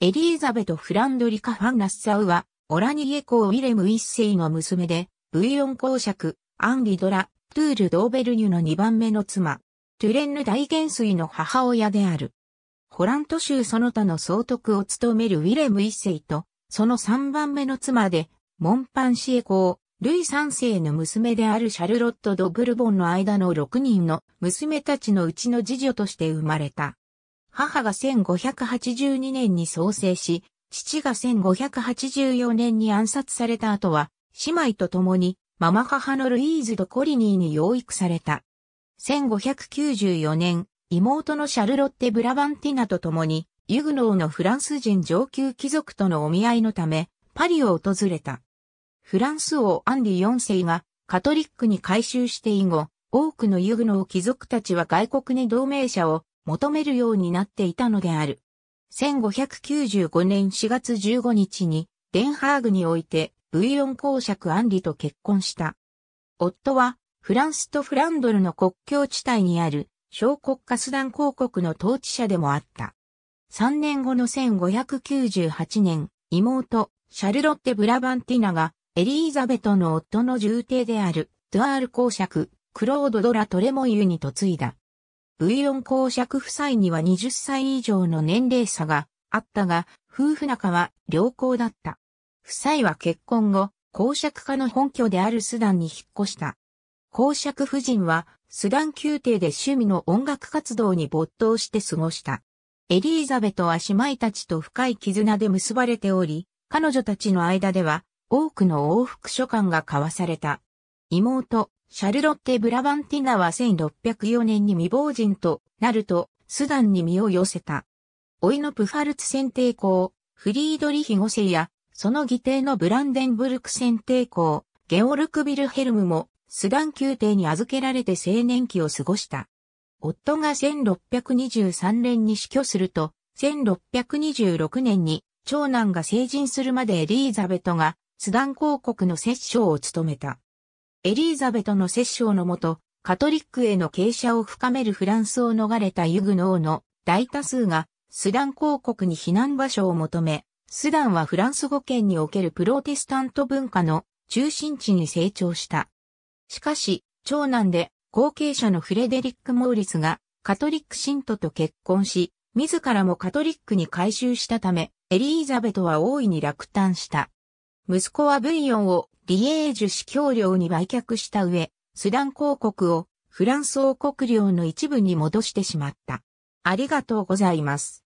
エリーザベト・フランドリカ・ファン・ナッサウは、オラニエ公ウィレム一世の娘で、ブイヨン公爵、アンリドラ、トゥール・ドーベルニュの2番目の妻、トゥレンヌ大元帥の母親である。ホラント州その他の総督を務めるウィレム一世と、その3番目の妻で、モンパンシエ公、ルイ三世の娘であるシャルロット・ド・ブルボンの間の6人の娘たちのうちの次女として生まれた。母が1582年に創生し、父が1584年に暗殺された後は、姉妹と共に、ママ母のルイーズ・とコリニーに養育された。1594年、妹のシャルロッテ・ブラバンティナと共に、ユグノーのフランス人上級貴族とのお見合いのため、パリを訪れた。フランス王アンリ4世がカトリックに改宗して以後、多くのユグノー貴族たちは外国に同盟者を求めるようになっていたのである。1595年4月15日に、デンハーグにおいて、ブイヨン公爵アンリと結婚した。夫は、フランスとフランドルの国境地帯にある、小国カスダン公国の統治者でもあった。3年後の1598年、妹、シャルロッテ・ブラバンティナが、エリーザベトの夫の重帝である、ドゥアール公爵、クロード・ドラ・トレモユに嫁いだ。V4 公爵夫妻には20歳以上の年齢差があったが、夫婦仲は良好だった。夫妻は結婚後、公爵家の本拠であるスダンに引っ越した。公爵夫人はスダン宮廷で趣味の音楽活動に没頭して過ごした。エリーザベトは姉妹たちと深い絆で結ばれており、彼女たちの間では多くの往復書簡が交わされた。妹、シャルロッテ・ブラバンティナは1604年に未亡人となると、スダンに身を寄せた。老いのプファルツ選定校、フリードリヒ5世や、その議定のブランデンブルク選定校、ゲオルク・ビルヘルムも、スダン宮廷に預けられて青年期を過ごした。夫が1623年に死去すると、1626年に長男が成人するまでエリーザベトがスダン公国の摂政を務めた。エリーザベトの摂政のもと、カトリックへの傾斜を深めるフランスを逃れたユグノーの大多数がスダン公国に避難場所を求め、スダンはフランス語圏におけるプロテスタント文化の中心地に成長した。しかし、長男で後継者のフレデリック・モーリスがカトリック信徒と結婚し、自らもカトリックに改宗したため、エリーザベトは大いに落胆した。息子はブイヨンをリエージュ司教領に売却した上、スダン公国をフランス王国領の一部に戻してしまった。ありがとうございます。